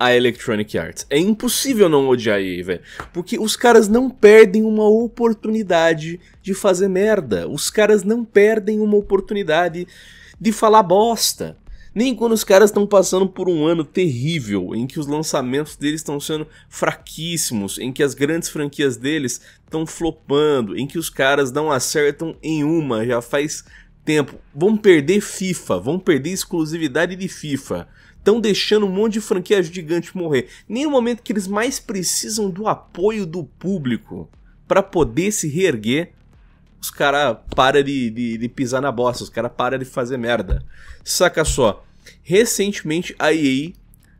a Electronic Arts. É impossível não odiar aí, velho. Porque os caras não perdem uma oportunidade de fazer merda. Os caras não perdem uma oportunidade de falar bosta. Nem quando os caras estão passando por um ano terrível, em que os lançamentos deles estão sendo fraquíssimos, em que as grandes franquias deles estão flopando, em que os caras não acertam em uma já faz tempo. Vão perder FIFA, vão perder exclusividade de FIFA estão deixando um monte de franquia gigante morrer. Nem no é momento que eles mais precisam do apoio do público para poder se reerguer, os caras param de, de, de, pisar na bosta, os caras param de fazer merda. Saca só, recentemente a EA,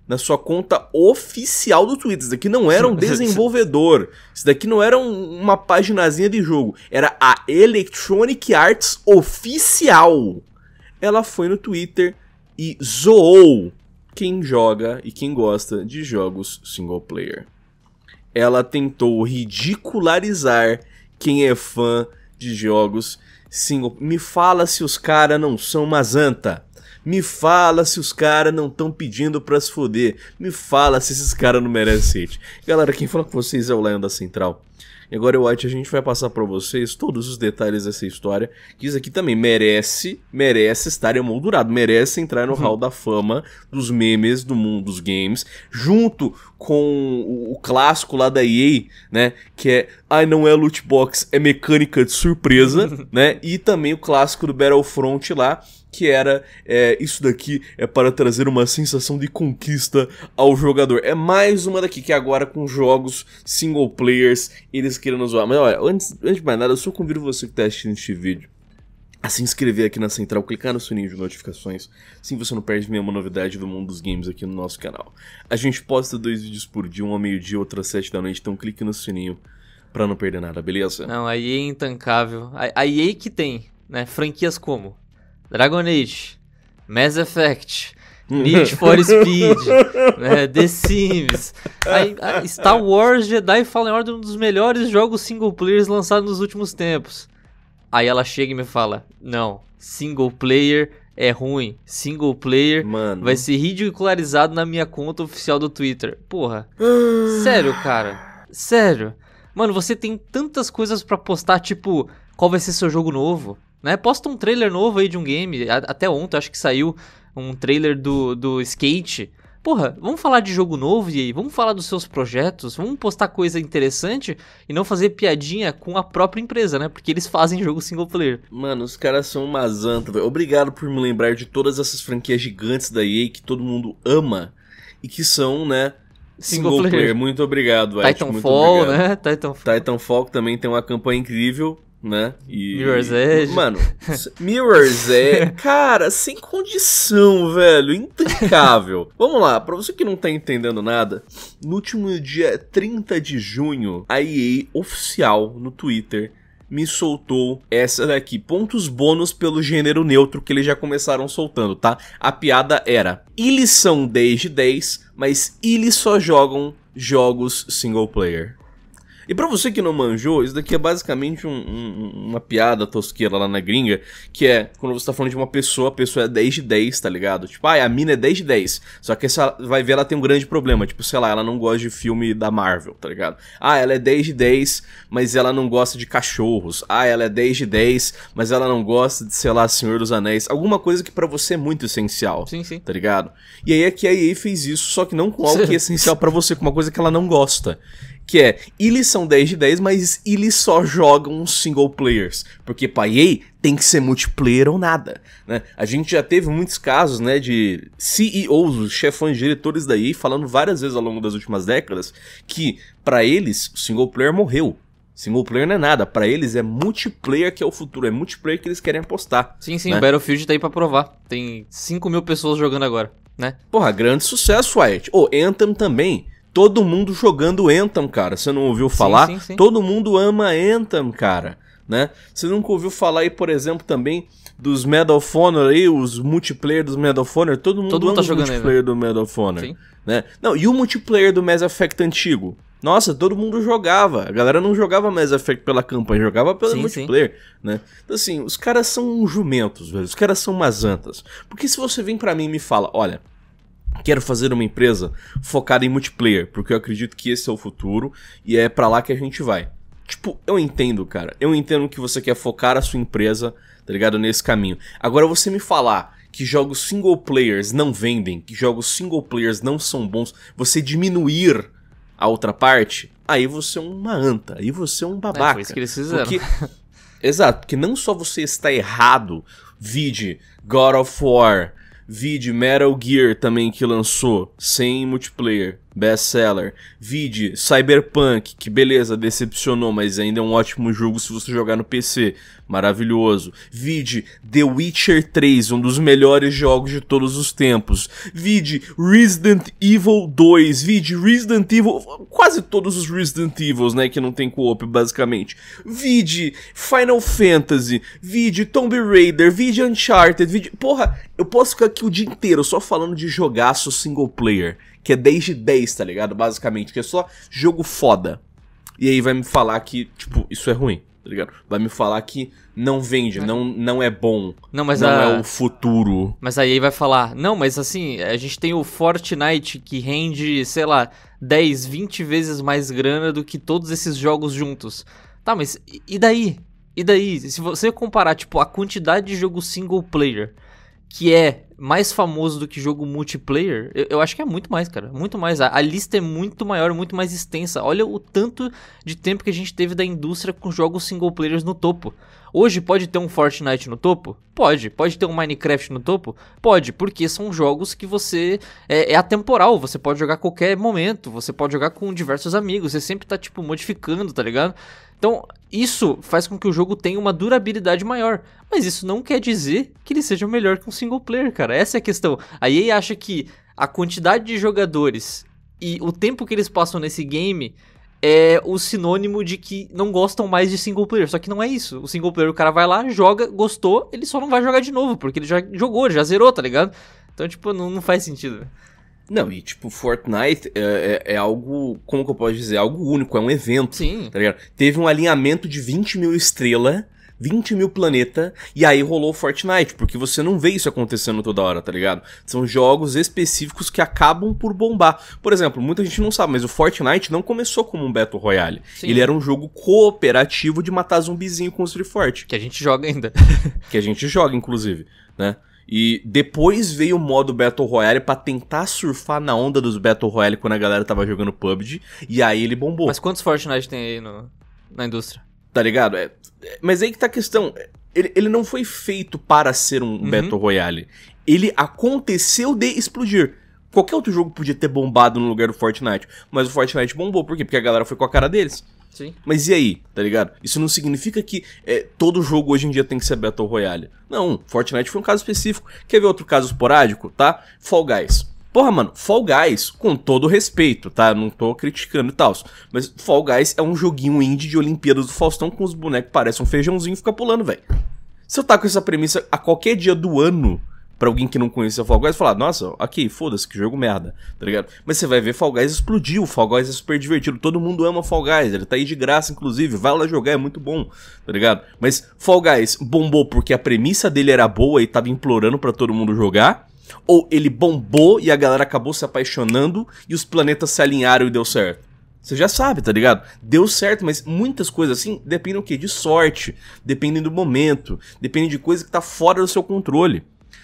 na sua conta oficial do Twitter, isso daqui não era um desenvolvedor, isso daqui não era um, uma paginazinha de jogo, era a Electronic Arts oficial. Ela foi no Twitter e zoou quem joga e quem gosta de jogos single player. Ela tentou ridicularizar quem é fã de jogos single. Me fala se os caras não são uma zanta. Me fala se os caras não estão pedindo pra se foder. Me fala se esses caras não merecem hate. Galera, quem fala com vocês é o Leandro da Central. E agora, White, a gente vai passar para vocês todos os detalhes dessa história, que isso aqui também merece, merece estar emoldurado, merece entrar no uhum. hall da fama dos memes do mundo dos games, junto com o, clássico lá da EA, né, que é, ai, não é loot box, é mecânica de surpresa, né, e também o clássico do Battlefront lá, que era é, isso daqui é para trazer uma sensação de conquista ao jogador. É mais uma daqui que é agora com jogos single players eles querendo zoar. Mas olha, antes, antes de mais nada, eu só convido você que está assistindo este vídeo a se inscrever aqui na central, clicar no sininho de notificações, assim você não perde nenhuma novidade do mundo dos games aqui no nosso canal. A gente posta dois vídeos por dia, um ao meio-dia, outro às sete da noite, então clique no sininho pra não perder nada, beleza? Não, a é intancável. A, a é que tem, né? Franquias como Dragon Age, Mass Effect, hum. Need for Speed, né, The Sims, aí, Star Wars Jedi Fallen Order, é um dos melhores jogos single players lançados nos últimos tempos. Aí ela chega e me fala: Não, single player é ruim. Single player Mano. vai ser ridicularizado na minha conta oficial do Twitter. Porra. sério, cara. Sério. Mano, você tem tantas coisas para postar, tipo, qual vai ser seu jogo novo? Né? Posta um trailer novo aí de um game. até ontem acho que saiu um trailer do, do skate. Porra, vamos falar de jogo novo e aí, vamos falar dos seus projetos, vamos postar coisa interessante e não fazer piadinha com a própria empresa, né? Porque eles fazem jogo single player. Mano, os caras são uma zanta, velho. Obrigado por me lembrar de todas essas franquias gigantes da EA que todo mundo ama e que são, né, single, single player. player. Muito obrigado, velho. Titanfall, né? Titanfall. Titanfall também tem uma campanha incrível né? E, Mirror's Edge. Mano, Mirror's Edge. Cara, sem condição, velho. Intrincável. Vamos lá, pra você que não tá entendendo nada, no último dia 30 de junho, a EA oficial no Twitter me soltou essa daqui. Pontos bônus pelo gênero neutro que eles já começaram soltando, tá? A piada era: eles são desde de 10, mas eles só jogam jogos single player. E para você que não manjou, isso daqui é basicamente um, um, uma piada tosqueira lá na gringa, que é quando você tá falando de uma pessoa, a pessoa é 10 de 10, tá ligado? Tipo, ah, a mina é 10 de 10. Só que essa vai ver ela tem um grande problema, tipo, sei lá, ela não gosta de filme da Marvel, tá ligado? Ah, ela é 10 de 10, mas ela não gosta de cachorros. Ah, ela é 10 de 10, mas ela não gosta de, sei lá, Senhor dos Anéis. Alguma coisa que para você é muito essencial. Sim, sim. Tá ligado? E aí é que a EA fez isso, só que não com algo que é essencial para você, com uma coisa que ela não gosta que é, eles são 10 de 10, mas eles só jogam single players, porque pra EA tem que ser multiplayer ou nada, né? A gente já teve muitos casos, né, de CEOs, chefões, diretores da EA falando várias vezes ao longo das últimas décadas que para eles o single player morreu, Single player não é nada, para eles é multiplayer que é o futuro, é multiplayer que eles querem apostar. Sim, sim, né? o Battlefield tá aí pra provar. Tem 5 mil pessoas jogando agora, né? Porra, grande sucesso, Wyatt. Ô, oh, Anthem também todo mundo jogando Anthem, cara. Você não ouviu falar? Sim, sim, sim. Todo mundo ama Anthem, cara. Né? Você nunca ouviu falar aí, por exemplo, também dos Medal of Honor aí, os multiplayer dos Medal of Honor, todo mundo, todo mundo tá ama tá jogando né? multiplayer aí, do Medal of Honor, Sim. né? Não, e o multiplayer do Mass Effect antigo? Nossa, todo mundo jogava. A galera não jogava Mass Effect pela campanha, jogava pelo sim, multiplayer, sim. né? Então assim, os caras são jumentos, velho. Os caras são mazantas. Porque se você vem para mim e me fala, olha, Quero fazer uma empresa focada em multiplayer, porque eu acredito que esse é o futuro e é para lá que a gente vai. Tipo, eu entendo, cara. Eu entendo que você quer focar a sua empresa, tá ligado? Nesse caminho. Agora você me falar que jogos single players não vendem, que jogos single players não são bons, você diminuir a outra parte, aí você é uma anta, aí você é um babaca. É, foi isso que eles fizeram. Porque... Exato, porque não só você está errado, vide God of War, Vide Metal Gear também que lançou, sem multiplayer. Bestseller, Vide Cyberpunk, que beleza, decepcionou, mas ainda é um ótimo jogo se você jogar no PC. Maravilhoso. Vide The Witcher 3, um dos melhores jogos de todos os tempos. Vide Resident Evil 2, vide Resident Evil, quase todos os Resident Evils, né, que não tem co-op basicamente. Vide Final Fantasy, vide Tomb Raider, vide Uncharted, vide, porra, eu posso ficar aqui o dia inteiro só falando de jogaço single player que é desde 10, tá ligado? Basicamente, que é só jogo foda. E aí vai me falar que, tipo, isso é ruim, tá ligado? Vai me falar que não vende, não, não é bom, não, mas não a... é o futuro. Mas aí vai falar, não, mas assim, a gente tem o Fortnite que rende, sei lá, 10, 20 vezes mais grana do que todos esses jogos juntos. Tá, mas e daí? E daí? Se você comparar, tipo, a quantidade de jogo single player que é mais famoso do que jogo multiplayer, eu, eu, acho que é muito mais, cara. Muito mais. A, a, lista é muito maior, muito mais extensa. Olha o tanto de tempo que a gente teve da indústria com jogos single players no topo. Hoje pode ter um Fortnite no topo? Pode. Pode ter um Minecraft no topo? Pode, porque são jogos que você. É, é atemporal, você pode jogar a qualquer momento, você pode jogar com diversos amigos, você sempre tá, tipo, modificando, tá ligado? Então, isso faz com que o jogo tenha uma durabilidade maior, mas isso não quer dizer que ele seja melhor que um single player, cara. Essa é a questão. A EA acha que a quantidade de jogadores e o tempo que eles passam nesse game é o sinônimo de que não gostam mais de single player. Só que não é isso. O single player, o cara vai lá, joga, gostou, ele só não vai jogar de novo, porque ele já jogou, já zerou, tá ligado? Então, tipo, não, não faz sentido. Não, e tipo, Fortnite é, é, é, algo, como que eu posso dizer? É algo único, é um evento. Sim. Tá ligado? Teve um alinhamento de 20 mil estrelas. 20 mil planeta, e aí rolou Fortnite, porque você não vê isso acontecendo toda hora, tá ligado? São jogos específicos que acabam por bombar. Por exemplo, muita gente não sabe, mas o Fortnite não começou como um Battle Royale. Sim. Ele era um jogo cooperativo de matar zumbizinho com os forte. Que a gente joga ainda. que a gente joga, inclusive, né? E depois veio o modo Battle Royale para tentar surfar na onda dos Battle Royale quando a galera tava jogando PUBG. E aí ele bombou. Mas quantos Fortnite tem aí no, na indústria? Tá ligado? É, é, mas aí que tá a questão. Ele, ele não foi feito para ser um uhum. Battle Royale. Ele aconteceu de explodir. Qualquer outro jogo podia ter bombado no lugar do Fortnite. Mas o Fortnite bombou. Por quê? Porque a galera foi com a cara deles. Sim. Mas e aí, tá ligado? Isso não significa que é, todo jogo hoje em dia tem que ser Battle Royale. Não, Fortnite foi um caso específico. Quer ver outro caso esporádico, tá? Fall Guys. Porra, mano, Fall Guys, com todo respeito, tá? Não tô criticando e tal. Mas Fall Guys é um joguinho indie de Olimpíadas do Faustão com os bonecos que parecem um feijãozinho e fica pulando, velho. Se eu tá com essa premissa a qualquer dia do ano, para alguém que não conhecia Fall Guys falar, nossa, aqui, foda-se, que jogo merda, tá ligado? Mas você vai ver Fall Guys explodiu, Fall Guys é super divertido, todo mundo ama Fall Guys, ele tá aí de graça, inclusive, vai lá jogar, é muito bom, tá ligado? Mas Fall Guys bombou porque a premissa dele era boa e tava implorando para todo mundo jogar, ou ele bombou e a galera acabou se apaixonando e os planetas se alinharam e deu certo? Você já sabe, tá ligado? Deu certo, mas muitas coisas assim dependem o quê? De sorte, dependem do momento, dependem de coisa que tá fora do seu controle.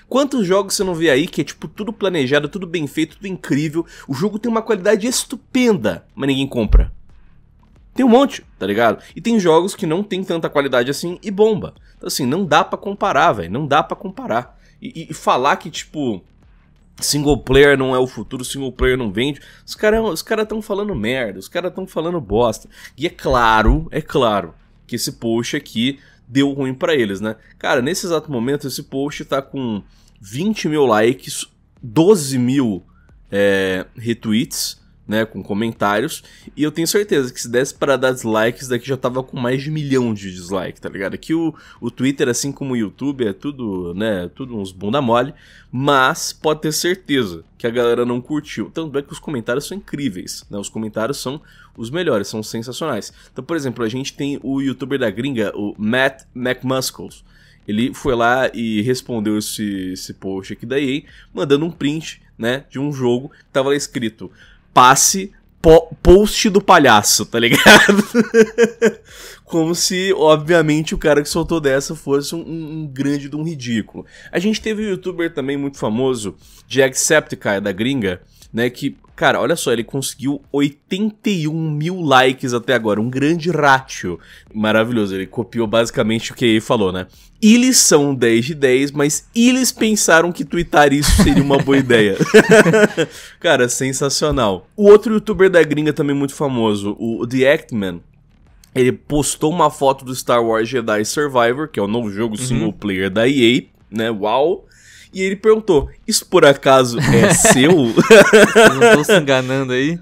Quantos jogos você não vê aí que é tipo tudo planejado, tudo bem feito, tudo incrível, o jogo tem uma qualidade estupenda, mas ninguém compra. Tem um monte, tá ligado? E tem jogos que não tem tanta qualidade assim e bomba. Então assim, não dá para comparar, velho, não dá para comparar. E, e, e falar que tipo single player não é o futuro, single player não vende. Os caras os cara estão falando merda, os caras estão falando bosta. E é claro, é claro que esse post aqui deu ruim para eles, né? Cara, nesse exato momento, esse post tá com 20 mil likes, 12 mil é, retweets, né, com comentários. E eu tenho certeza que se desse para dar dislike, isso daqui já tava com mais de milhão de dislike, tá ligado? Aqui o, o Twitter, assim como o YouTube, é tudo, né, tudo uns bunda mole, mas pode ter certeza que a galera não curtiu. Tanto é que os comentários são incríveis, né? Os comentários são os melhores, são sensacionais. Então, por exemplo, a gente tem o youtuber da gringa, o Matt McMuscles. Ele foi lá e respondeu esse, esse post aqui daí mandando um print, né, de um jogo que tava lá escrito passe po post do palhaço, tá ligado? Como se, obviamente, o cara que soltou dessa fosse um, um grande de um ridículo. A gente teve um youtuber também muito famoso, Jacksepticeye da gringa, né? Que, cara, olha só, ele conseguiu 81 mil likes até agora, um grande ratio. Maravilhoso, ele copiou basicamente o que ele falou, né? Eles são 10 de 10, mas eles pensaram que twittar isso seria uma boa ideia. cara, sensacional. O outro youtuber da gringa também muito famoso, o The Actman, ele postou uma foto do Star Wars Jedi Survivor, que é o novo jogo uhum. single player da EA, né? Uau! E ele perguntou: Isso por acaso é seu? não tô se enganando aí.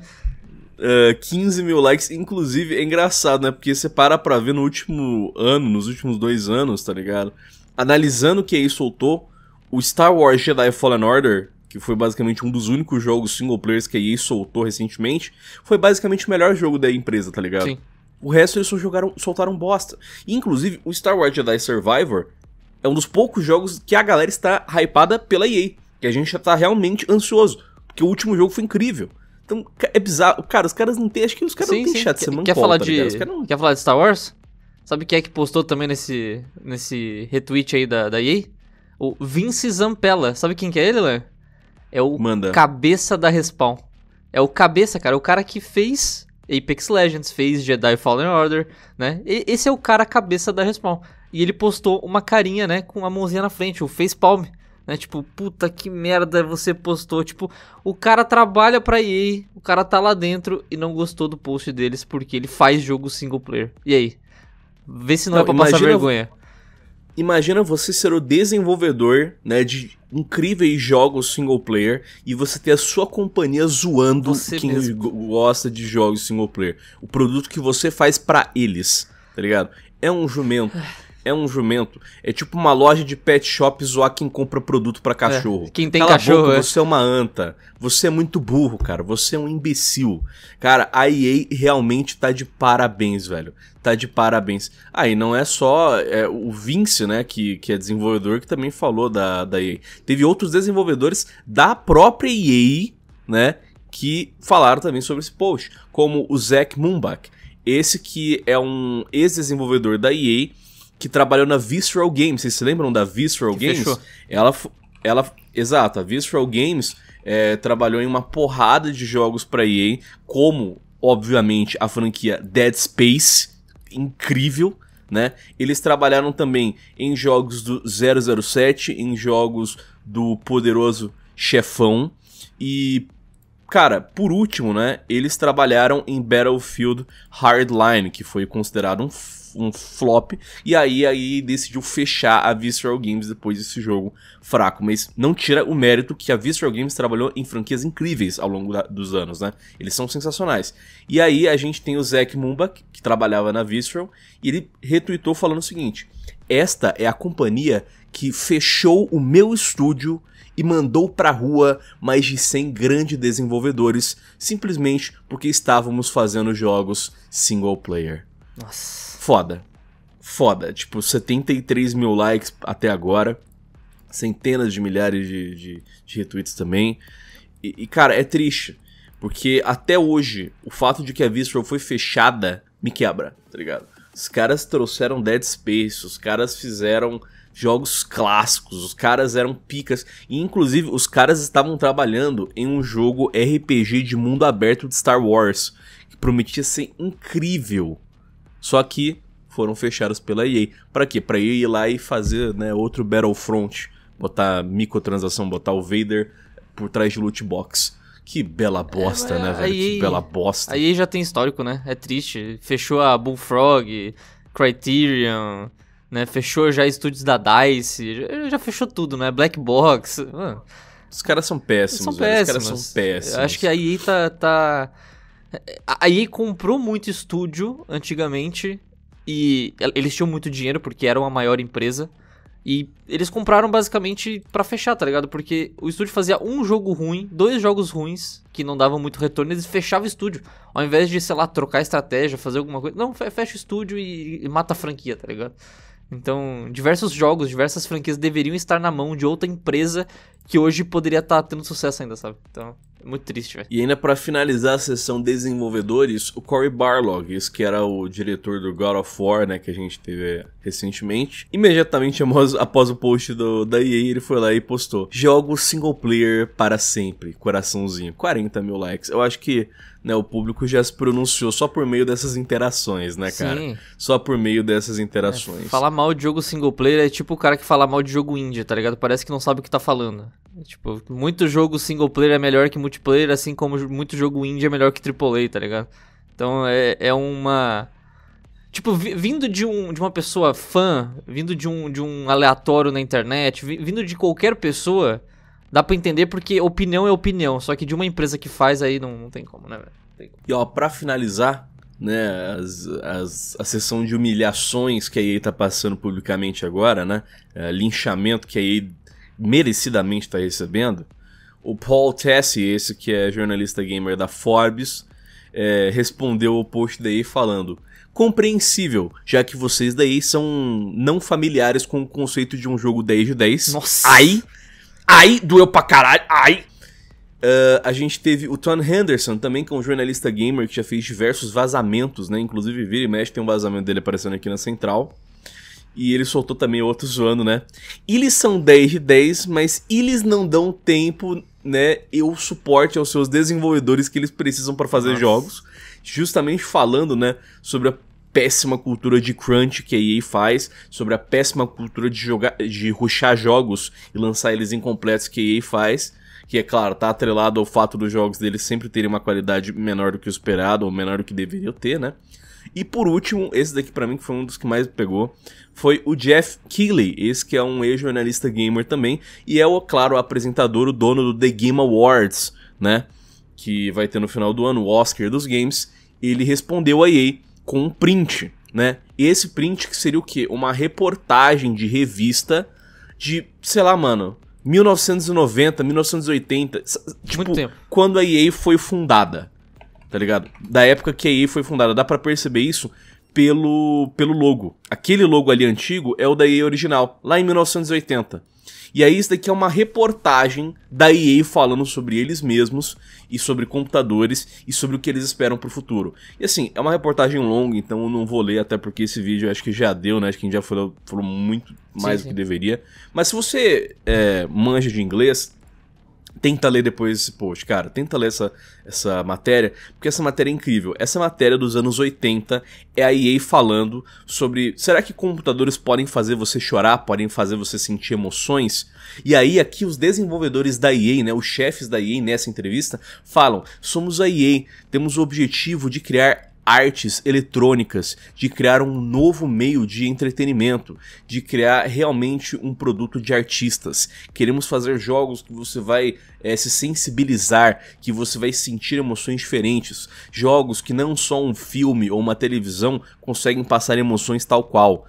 Uh, ah, 15 mil likes, inclusive é engraçado, né? Porque você para pra ver no último ano, nos últimos dois anos, tá ligado? Analisando o que aí soltou, o Star Wars Jedi Fallen Order, que foi basicamente um dos únicos jogos single players que a EA soltou recentemente, foi basicamente o melhor jogo da empresa, tá ligado? Sim. O resto eles só jogaram, soltaram bosta. inclusive, o Star Wars Jedi Survivor é um dos poucos jogos que a galera está hypada pela EA. Que a gente já tá realmente ansioso. Porque o último jogo foi incrível. Então, é bizarro. Cara, os caras não têm. Acho que os caras sim, não têm chat semana quer, falar tá de não... Quer falar de Star Wars? Sabe quem é que postou também nesse, nesse retweet aí da, da EA? O Vince Zampella. Sabe quem que é ele, Léo? É o Manda. cabeça da Respawn. É o cabeça, cara. o cara que fez Apex Legends, fez Jedi Fallen Order, né? E, esse é o cara cabeça da Respawn. E ele postou uma carinha, né, com a mãozinha na frente, o palm, né? Tipo, puta que merda você postou. Tipo, o cara trabalha pra EA, o cara tá lá dentro e não gostou do post deles porque ele faz jogo single player. E aí? Vê se não, é não é pra passar vergonha. Imagina você ser o desenvolvedor né, de incríveis jogos single player e você ter a sua companhia zoando você quem mesmo. gosta de jogos single player. O produto que você faz para eles, tá ligado? É um jumento é um jumento. É tipo uma loja de pet shop zoar quem compra produto para é, cachorro. É, quem tem Cala cachorro. Boca, é. Você é uma anta. Você é muito burro, cara. Você é um imbecil. Cara, a EA realmente tá de parabéns, velho. Tá de parabéns. Aí ah, não é só é, o Vince, né, que, que é desenvolvedor, que também falou da, da EA. Teve outros desenvolvedores da própria EA, né, que falaram também sobre esse post, como o Zack Mumbach. Esse que é um ex-desenvolvedor da EA que trabalhou na Visceral Games. Vocês se lembram da Visceral que Games? Ela, ela, exato, a Visceral Games é, trabalhou em uma porrada de jogos para EA, como obviamente a franquia Dead Space, incrível. Né? Eles trabalharam também em jogos do 007, em jogos do poderoso chefão e Cara, por último, né, eles trabalharam em Battlefield Hardline, que foi considerado um, um flop, e aí, aí decidiu fechar a Visceral Games depois desse jogo fraco, mas não tira o mérito que a Visceral Games trabalhou em franquias incríveis ao longo da, dos anos, né, eles são sensacionais. E aí a gente tem o Zack Mumba, que, que trabalhava na Visceral, e ele retweetou falando o seguinte, esta é a companhia que fechou o meu estúdio e mandou pra rua mais de 100 grandes desenvolvedores, simplesmente porque estávamos fazendo jogos single player. Nossa. Foda. Foda. Tipo, 73 mil likes até agora, centenas de milhares de, de, de retweets também. E, e, cara, é triste. Porque até hoje, o fato de que a Visceral foi fechada me quebra, tá ligado? Os caras trouxeram Dead Space, os caras fizeram jogos clássicos. Os caras eram picas. E, inclusive, os caras estavam trabalhando em um jogo RPG de mundo aberto de Star Wars. Que prometia ser incrível. Só que foram fechados pela EA. Para quê? Para EA ir lá e fazer né, outro Battlefront. Botar microtransação, botar o Vader por trás de loot box. Que bela bosta, é, né, velho? EA, que bela bosta. A EA já tem histórico, né? É triste. Fechou a Bullfrog, Criterion, né? Fechou já estúdios da DICE, já, já fechou tudo, né? Black Box. Mano. Os caras são péssimos, são péssimos. os caras são péssimos. acho que aí tá, tá... A EA comprou muito estúdio antigamente e eles tinham muito dinheiro porque era uma maior empresa. E eles compraram basicamente para fechar, tá ligado? Porque o estúdio fazia um jogo ruim, dois jogos ruins, que não davam muito retorno, eles fechavam o estúdio. Ao invés de, sei lá, trocar estratégia, fazer alguma coisa. Não, fecha o estúdio e, e mata a franquia, tá ligado? Então, diversos jogos, diversas franquias deveriam estar na mão de outra empresa que hoje poderia estar tá tendo sucesso ainda, sabe? Então, muito triste, velho. E ainda para finalizar a sessão desenvolvedores, o Cory Barlog, que era o diretor do God of War, né, que a gente teve recentemente, imediatamente após, após o post do, da EA, ele foi lá e postou: Jogo single player para sempre, coraçãozinho, 40 mil likes. Eu acho que né, o público já se pronunciou só por meio dessas interações, né, cara? Sim. Só por meio dessas é, interações. É, falar mal de jogo single player é tipo o cara que fala mal de jogo indie, tá ligado? Parece que não sabe o que tá falando. Tipo, muito jogo single player é melhor que multiplayer, assim como muito jogo indie é melhor que AAA, tá ligado? Então é, é uma. Tipo, vindo de, um, de uma pessoa fã, vindo de um, de um aleatório na internet, vindo de qualquer pessoa, dá pra entender porque opinião é opinião. Só que de uma empresa que faz aí não, não tem como, né, velho? E ó, pra finalizar, né, as, as, a sessão de humilhações que a EA tá passando publicamente agora, né? É, linchamento que a EA merecidamente está recebendo, o Paul Tassi, esse que é jornalista gamer da Forbes, é, respondeu o post daí falando: compreensível, já que vocês daí são não familiares com o conceito de um jogo 10 de 10. Nossa! Ai! Ai! Doeu pra caralho! Ai! Uh, a gente teve o Tom Henderson também, que é um jornalista gamer que já fez diversos vazamentos, né? Inclusive, vira e mexe, tem um vazamento dele aparecendo aqui na central. E ele soltou também outro zoando, né? Eles são 10 de 10, mas eles não dão tempo, né? E o suporte aos seus desenvolvedores que eles precisam para fazer Nossa. jogos. Justamente falando, né? Sobre a péssima cultura de crunch que a EA faz, sobre a péssima cultura de jogar, de ruxar jogos e lançar eles incompletos que a EA faz. Que é claro, tá atrelado ao fato dos jogos deles sempre terem uma qualidade menor do que o esperado, ou menor do que deveriam ter, né? E por último, esse daqui para mim que foi um dos que mais pegou, foi o Jeff Keighley, esse que é um ex-jornalista gamer também, e é o, claro, o apresentador, o dono do The Game Awards, né? Que vai ter no final do ano o Oscar dos games. Ele respondeu a EA com um print, né? Esse print que seria o quê? Uma reportagem de revista de, sei lá, mano, 1990, 1980, tipo, quando a EA foi fundada, tá ligado? Da época que a EA foi fundada. Dá para perceber isso pelo, pelo logo. Aquele logo ali antigo é o da EA original, lá em 1980. E aí isso daqui é uma reportagem da EA falando sobre eles mesmos e sobre computadores e sobre o que eles esperam pro futuro. E assim, é uma reportagem longa, então eu não vou ler, até porque esse vídeo acho que já deu, né? Acho que a gente já falou, falou muito mais sim, do que deveria. Mas se você é, manja de inglês, tenta ler depois esse post, cara. Tenta ler essa, essa matéria, porque essa matéria é incrível. Essa matéria dos anos 80 é a EA falando sobre será que computadores podem fazer você chorar, podem fazer você sentir emoções? E aí aqui os desenvolvedores da EA, né, os chefes da EA nessa entrevista falam: "Somos a EA, temos o objetivo de criar artes eletrônicas, de criar um novo meio de entretenimento, de criar realmente um produto de artistas. Queremos fazer jogos que você vai é, se sensibilizar, que você vai sentir emoções diferentes, jogos que não só um filme ou uma televisão conseguem passar emoções tal qual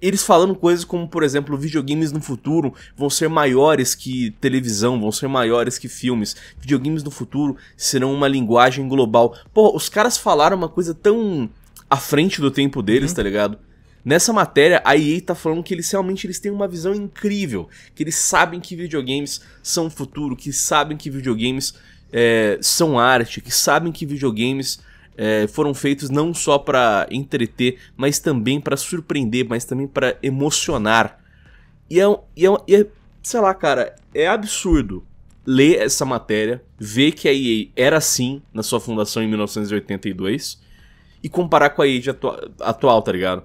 eles falando coisas como, por exemplo, videogames no futuro vão ser maiores que televisão, vão ser maiores que filmes. Videogames no futuro serão uma linguagem global. Pô, os caras falaram uma coisa tão à frente do tempo deles, uhum. tá ligado? Nessa matéria, a EA tá falando que eles realmente eles têm uma visão incrível, que eles sabem que videogames são o futuro, que sabem que videogames é, são arte, que sabem que videogames é, foram feitos não só para entreter, mas também para surpreender, mas também para emocionar. E é, e, é, e é, sei lá, cara, é absurdo ler essa matéria, ver que a EA era assim na sua fundação em 1982 e comparar com a EA atua atual, tá ligado?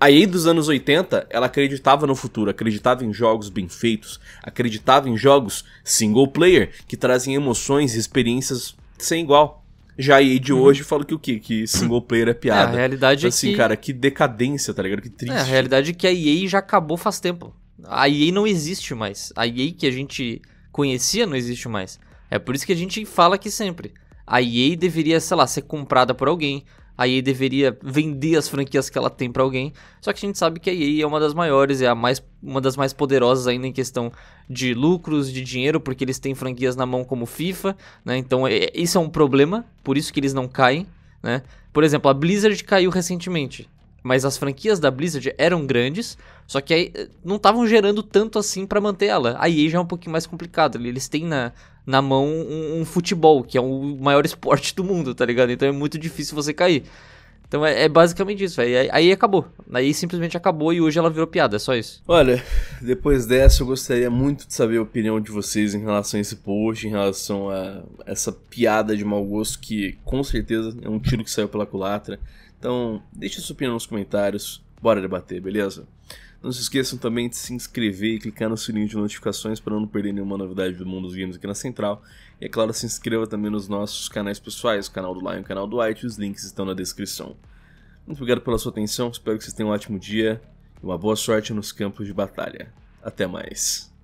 A EA dos anos 80, ela acreditava no futuro, acreditava em jogos bem feitos, acreditava em jogos single player que trazem emoções e experiências sem igual. Já EA de uhum. hoje fala que o quê? Que single player é piada. É, a realidade então, assim, é que... cara, que decadência, tá ligado? Que triste. É, a realidade é que a EA já acabou faz tempo. A EA não existe mais. A EA que a gente conhecia não existe mais. É por isso que a gente fala aqui sempre. A EA deveria, sei lá, ser comprada por alguém a EA deveria vender as franquias que ela tem para alguém. Só que a gente sabe que a EA é uma das maiores, é a mais, uma das mais poderosas ainda em questão de lucros, de dinheiro, porque eles têm franquias na mão como FIFA, né? Então é, isso é um problema, por isso que eles não caem, né? Por exemplo, a Blizzard caiu recentemente mas as franquias da Blizzard eram grandes, só que aí eh, não estavam gerando tanto assim para manter ela. A já é um pouquinho mais complicado. Eles têm na, na mão um, um futebol, que é o maior esporte do mundo, tá ligado? Então é muito difícil você cair. Então é, é basicamente isso, velho. Aí, aí, acabou. Aí simplesmente acabou e hoje ela virou piada, é só isso. Olha, depois dessa eu gostaria muito de saber a opinião de vocês em relação a esse post, em relação a essa piada de mau gosto que com certeza é um tiro que saiu pela culatra. Então, deixa sua opinião nos comentários, bora debater, beleza? Não se esqueçam também de se inscrever e clicar no sininho de notificações para não perder nenhuma novidade do mundo dos games aqui na Central. E é claro, se inscreva também nos nossos canais pessoais, o canal do Lion e o canal do White, os links estão na descrição. Muito obrigado pela sua atenção, espero que vocês tenham um ótimo dia e uma boa sorte nos campos de batalha. Até mais.